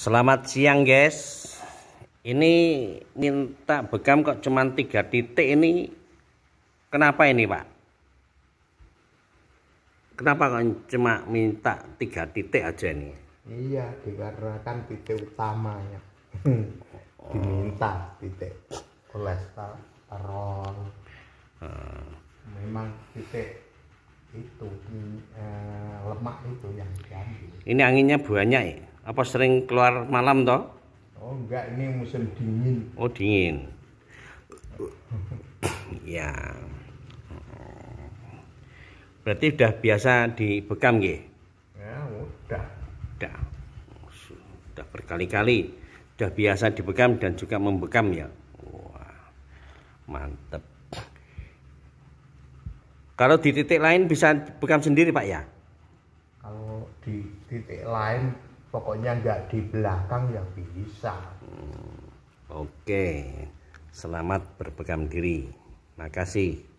Selamat siang guys Ini minta bekam kok cuman 3 titik ini Kenapa ini pak? Kenapa kok cuma minta 3 titik aja ini? Iya dikarenakan titik utamanya oh. Diminta titik kolesterol hmm. Memang titik itu eh, lemak itu yang diambil Ini anginnya banyak ya? Apa sering keluar malam toh? Oh enggak, ini musim dingin. Oh dingin. ya. Berarti udah biasa dibekam nggih? Ya, udah. Udah. Sudah berkali-kali udah biasa dibekam dan juga membekam ya. Wah. mantep. Kalau di titik lain bisa bekam sendiri, Pak ya? Kalau di titik lain pokoknya nggak di belakang yang bisa hmm, oke selamat berpegang diri makasih